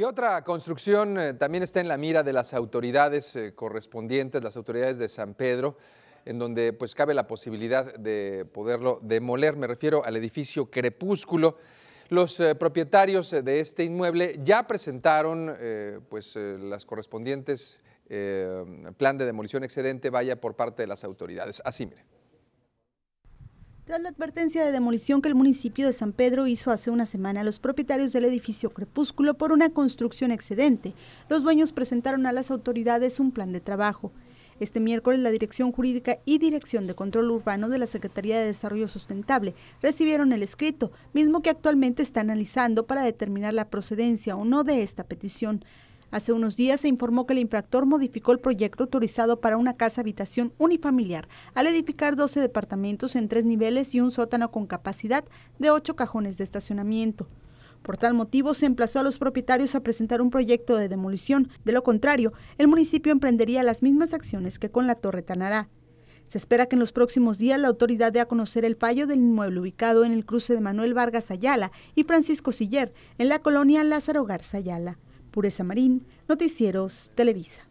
Y otra construcción eh, también está en la mira de las autoridades eh, correspondientes, las autoridades de San Pedro, en donde pues cabe la posibilidad de poderlo demoler. Me refiero al edificio Crepúsculo. Los eh, propietarios de este inmueble ya presentaron pues las correspondientes plan de demolición excedente vaya por parte de las autoridades. Así mire. Tras la advertencia de demolición que el municipio de San Pedro hizo hace una semana a los propietarios del edificio Crepúsculo por una construcción excedente, los dueños presentaron a las autoridades un plan de trabajo. Este miércoles la Dirección Jurídica y Dirección de Control Urbano de la Secretaría de Desarrollo Sustentable recibieron el escrito, mismo que actualmente está analizando para determinar la procedencia o no de esta petición. Hace unos días se informó que el infractor modificó el proyecto autorizado para una casa habitación unifamiliar al edificar 12 departamentos en tres niveles y un sótano con capacidad de 8 cajones de estacionamiento. Por tal motivo, se emplazó a los propietarios a presentar un proyecto de demolición. De lo contrario, el municipio emprendería las mismas acciones que con la Torre Tanará. Se espera que en los próximos días la autoridad dé a conocer el fallo del inmueble ubicado en el cruce de Manuel Vargas Ayala y Francisco Siller, en la colonia Lázaro Garza Ayala. Pureza Marín, Noticieros Televisa.